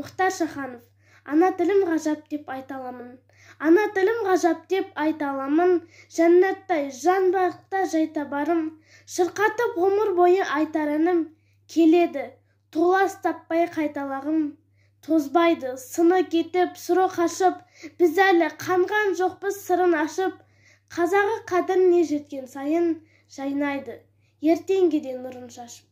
мұхтар шаханов ана тілім ғажап деп айта аламын ана тілім ғажап деп айта аламын жәннаттай жан бақытта жай табарым шырқатып ғұмыр бойы айтар әнім келеді толас таппай қайталағым тозбайды сыны кетіп сұры қашып біз әлі қанған жоқпыз сырын ашып қазағы қадіріне жеткен сайын жайнайды ертеңгіде нұрын шашып